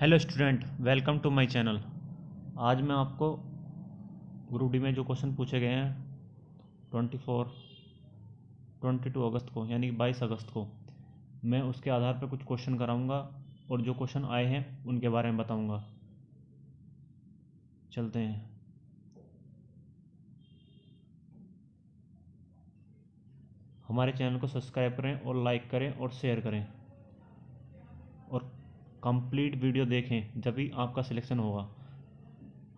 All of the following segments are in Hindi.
hello student welcome to my channel आज मैं आपको ग्रुप डी में जो क्वेश्चन पूछे गए हैं twenty four twenty two August को यानी बाईस अगस्त को मैं उसके आधार पर कुछ क्वेश्चन कराऊंगा और जो क्वेश्चन आए हैं उनके बारे में बताऊंगा चलते हैं हमारे चैनल को सब्सक्राइब करें और लाइक करें और शेयर करें और कंप्लीट वीडियो देखें जब भी आपका सिलेक्शन होगा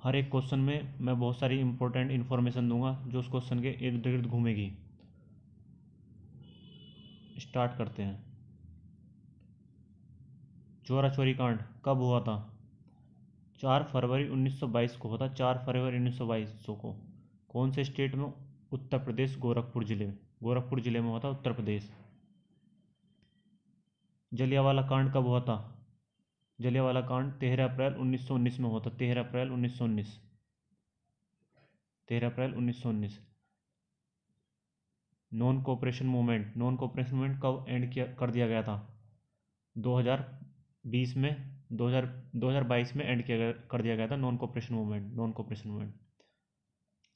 हर एक क्वेश्चन में मैं बहुत सारी इंपॉर्टेंट इन्फॉर्मेशन दूंगा जो उस क्वेश्चन के इर्द गिर्द घूमेगी स्टार्ट करते हैं चोरा चोरी कांड कब हुआ था चार फरवरी 1922 को होता चार फरवरी 1922 को कौन से स्टेट में उत्तर प्रदेश गोरखपुर जिले में गोरखपुर जिले में हुआ था उत्तर प्रदेश जलियावाला कांड कब हुआ था जलियावाला कांड तेरह अप्रैल 1919 में हुआ था तेरह अप्रैल 1919 तेरह अप्रैल 1919 non cooperation movement non cooperation movement कब एंड किया कर दिया गया था 2020 में 2000 2022 में एंड किया गया कर दिया गया था non cooperation movement non cooperation movement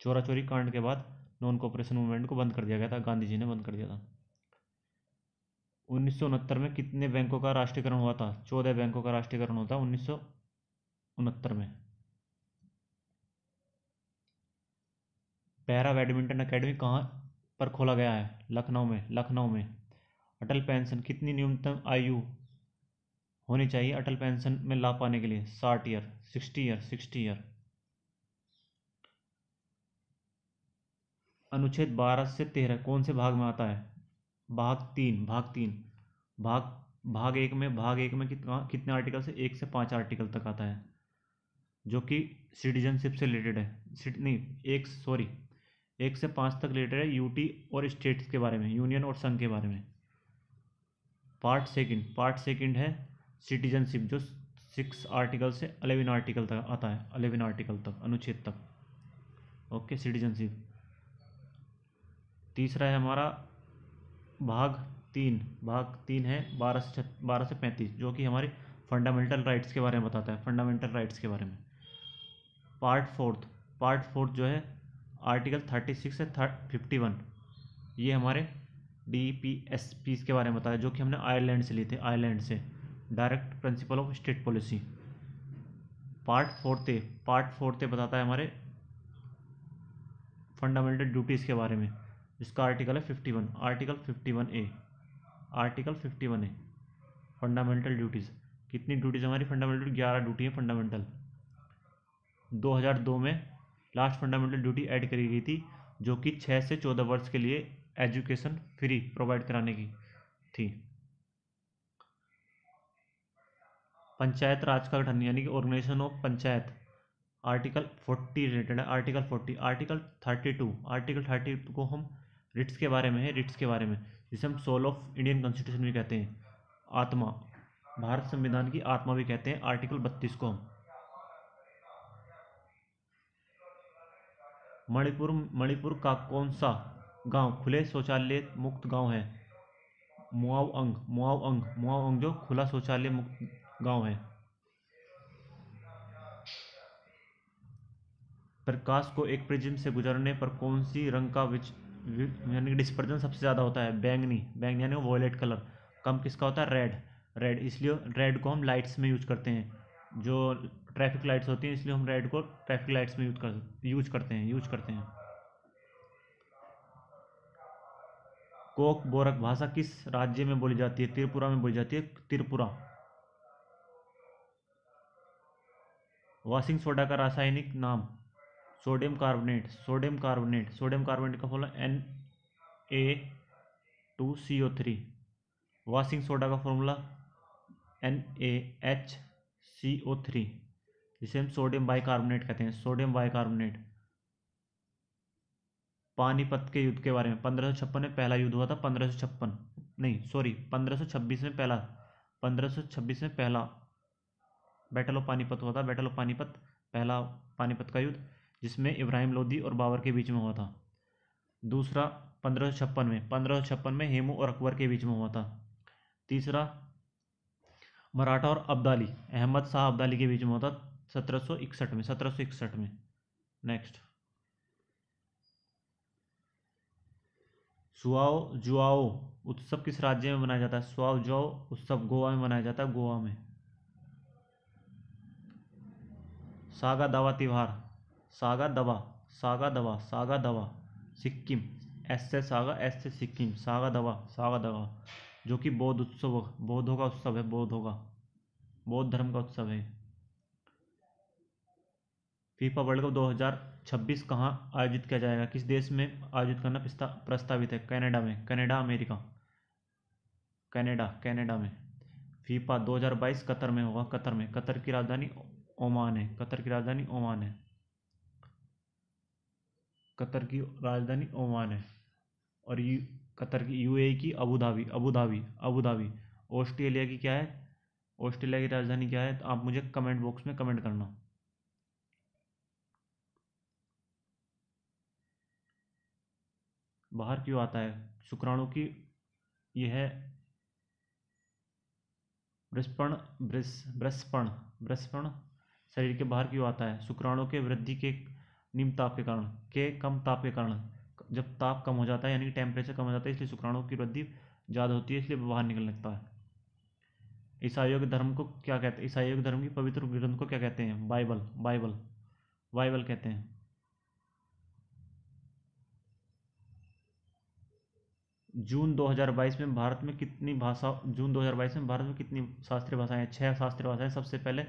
Chaura Chauri कांड के बाद नॉन कॉपरेशन मूवमेंट को बंद कर दिया गया था गांधी जी ने बंद कर दिया था उन्नीस में कितने बैंकों का राष्ट्रीयकरण हुआ था चौदह बैंकों का राष्ट्रीयकरण होता था उन्नीस में पैरा बैडमिंटन अकेडमी कहाँ पर खोला गया है लखनऊ में लखनऊ में अटल पेंशन कितनी न्यूनतम आयु होनी चाहिए अटल पेंशन में लाभ पाने के लिए साठ year sixty year sixty year अनुच्छेद बारह से तेरह कौन से भाग में आता है भाग तीन भाग तीन भाग भाग एक में भाग एक में कितना कितने आर्टिकल से एक से पाँच आर्टिकल तक आता है जो कि सिटीजनशिप से रिलेटेड है सिट नहीं एक सॉरी एक से पाँच तक रिलेटेड है यूटी और स्टेट्स के बारे में यूनियन और संघ के बारे में पार्ट सेकंड पार्ट सेकंड है सिटीजनशिप जो सिक्स आर्टिकल से अलेवन आर्टिकल तक आता है अलेवन आर्टिकल तक अनुच्छेद तक ओके सिटीजनशिप तीसरा है हमारा भाग तीन भाग तीन है बारह से छत बारह से पैंतीस जो कि हमारे फंडामेंटल राइट्स के बारे में बताता है फंडामेंटल राइट्स के बारे में पार्ट फोर्थ पार्ट फोर्थ जो है आर्टिकल थर्टी सिक्स से थर्ट फिफ्टी वन ये हमारे डी पी एस पीस के बारे में बताया जो कि हमने आयरलैंड से लिए थे आयरलैंड से direct principle of state policy part fourth part fourth बताता है हमारे फंडामेंटल ड्यूटीज़ के बारे में इसका आर्टिकल है fifty one article fifty one A article fifty one A fundamental duties कितनी ड्यूटीज़ हमारी फंडामेंटल ग्यारह ड्यूटी है फंडामेंटल 2002 में लास्ट फंडामेंटल ड्यूटी ऐड करी गई थी जो कि छः से चौदह वर्ष के लिए एजुकेशन फ्री प्रोवाइड कराने की थी पंचायत राज का गठन यानी कि organisation of panchayat article forty related है article forty article thirty two article thirty को हम रिट्स के बारे में है रिट्स के बारे में जिसे हम सोल ऑफ इंडियन कॉन्स्टिट्यूशन भी कहते हैं आत्मा भारत संविधान की आत्मा भी कहते हैं आर्टिकल बत्तीस को हम मणिपुर मणिपुर का कौन सा गांव खुले शौचालय मुक्त गांव है मुआव अंग मुआव अंग मुआव अंग जो खुला शौचालय मुक्त गांव है प्रकाश को एक प्रिज्म से गुजरने पर कौन सी रंग का विच यानी कि डिस्पर्जन सबसे ज़्यादा होता है बैंगनी बैंगनी यानी वॉयलेट कलर कम किसका होता है रेड रेड इसलिए रेड को हम लाइट्स में यूज करते हैं जो ट्रैफिक लाइट्स होती हैं इसलिए हम रेड को ट्रैफिक लाइट्स में यूज कर यूज करते हैं यूज करते हैं कोक बोरक भाषा किस राज्य में बोली जाती है त्रिपुरा में बोली जाती है त्रिपुरा वॉशिंग सोडा का रासायनिक नाम sodium carbonate sodium carbonate sodium carbonate का formula N A two C O three washing soda का formula N A H C O three जिसे हम सोडियम बाइकार्बोनेट कहते हैं सोडियम बाइकार्बोनेट पानीपत के युद्ध के बारे में पंद्रह सौ छप्पन में पहला युद्ध हुआ था पंद्रह सौ छप्पन नहीं सॉरी पंद्रह सौ छब्बीस में पहला पंद्रह सौ छब्बीस में पहला बैटल ऑफ पानीपत हुआ था बैटल ऑफ पानीपत पहला पानीपत का युद्ध जिसमें इब्राहिम लोधी और बाबर के बीच में हुआ था दूसरा पंद्रह में पंद्रह में हेमू और अकबर के बीच में हुआ था तीसरा मराठा और अब्दाली अहमद शाह अब्दाली के बीच में हुआ सौ इकसठ में सत्रह इकसठ में नेक्स्ट सुआओ जुआओ उत्सव किस राज्य में मनाया जाता है सुआओ जुआओ उत्सव गोवा में मनाया जाता है गोवा में सागा दावा त्योहार सागा दवा सागा दवा सागा दवा सिक्किम एस से सागा एस से सिक्किम सागा दवा सागा दवा जो कि बौद्ध उत्सव बौद्धों का उत्सव है बौद्धों का बौद्ध धर्म का उत्सव है फीफा वर्ल्ड कप 2026 कहाँ आयोजित किया जाएगा किस देश में आयोजित करना प्रस्तावित है कनाडा में कनाडा अमेरिका कनाडा कनाडा में फीफा 2022 कतर में होगा कतर में कतर की राजधानी ओमान है कतर की राजधानी ओमान है कतर की राजधानी ओमान है और यू कतर की यू की Abu Dhabi Abu Dhabi Abu Dhabi Australia की क्या है ऑस्ट्रेलिया की राजधानी क्या है तो आप मुझे कमेंट बॉक्स में कमेंट करना बाहर क्यों आता है शुक्राणु की यह है ब्रस्पण ब्रस ब्रस्पण ब्रस्पण शरीर के बाहर क्यों आता है शुक्राणु के वृद्धि के निम्न ताप के कारण के कम ताप के कारण जब ताप कम हो जाता है यानी कि टेम्परेचर कम हो जाता है इसलिए शुक्राणुओं की वृद्धि ज़्यादा होती है इसलिए बाहर निकलने लगता है ईसाइयों के धर्म को क्या कहते हैं ईसाइयों के धर्म की पवित्र ग्रंथ को क्या कहते हैं बाइबल बाइबल बाइबल कहते हैं जून 2022 में भारत में कितनी भाषा जून 2022 में भारत में कितनी शास्त्रीय भाषाएं छह शास्त्रीय भाषाएं सबसे पहले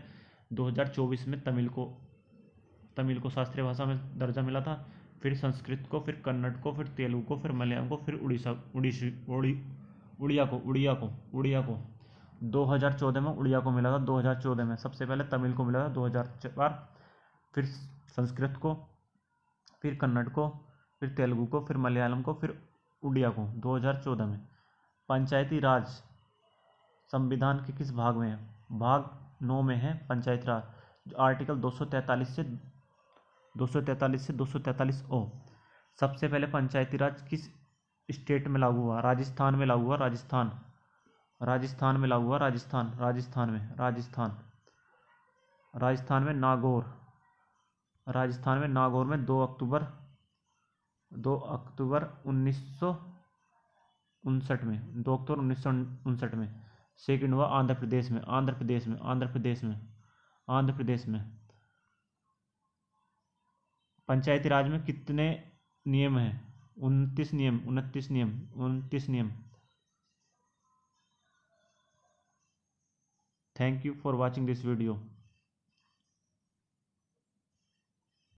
2024 में तमिल को तमिल को शास्त्रीय भाषा में दर्जा मिला था फिर संस्कृत को फिर कन्नड़ को फिर तेलुगु को फिर मलयालम को फिर उड़ीसा उड़ीसी उड़ी उड़िया को उड़िया को उड़िया को 2014 में उड़िया को मिला था 2014 में सबसे पहले तमिल को मिला था 2004 फिर संस्कृत को फिर कन्नड़ को फिर तेलुगु को फिर मलयालम को फिर उड़िया को 2014 में पंचायती राज संविधान के किस भाग में है भाग नौ में है पंचायती राज आर्टिकल 243 से 243 से 243 ओ सबसे पहले पंचायती राज किस स्टेट में लागू हुआ राजस्थान में लागू हुआ राजस्थान राजस्थान में लागू हुआ राजस्थान राजस्थान में राजस्थान राजस्थान में नागौर राजस्थान में नागौर में दो अक्टूबर दो अक्टूबर उन्नीस में दो अक्टूबर उन्नीस में सेकेंड हुआ आंध्र प्रदेश में आंध्र प्रदेश में आंध्र प्रदेश में आंध्र प्रदेश में पंचायती राज में कितने नियम हैं उनतीस नियम उनतीस नियम उनतीस नियम thank you for watching this video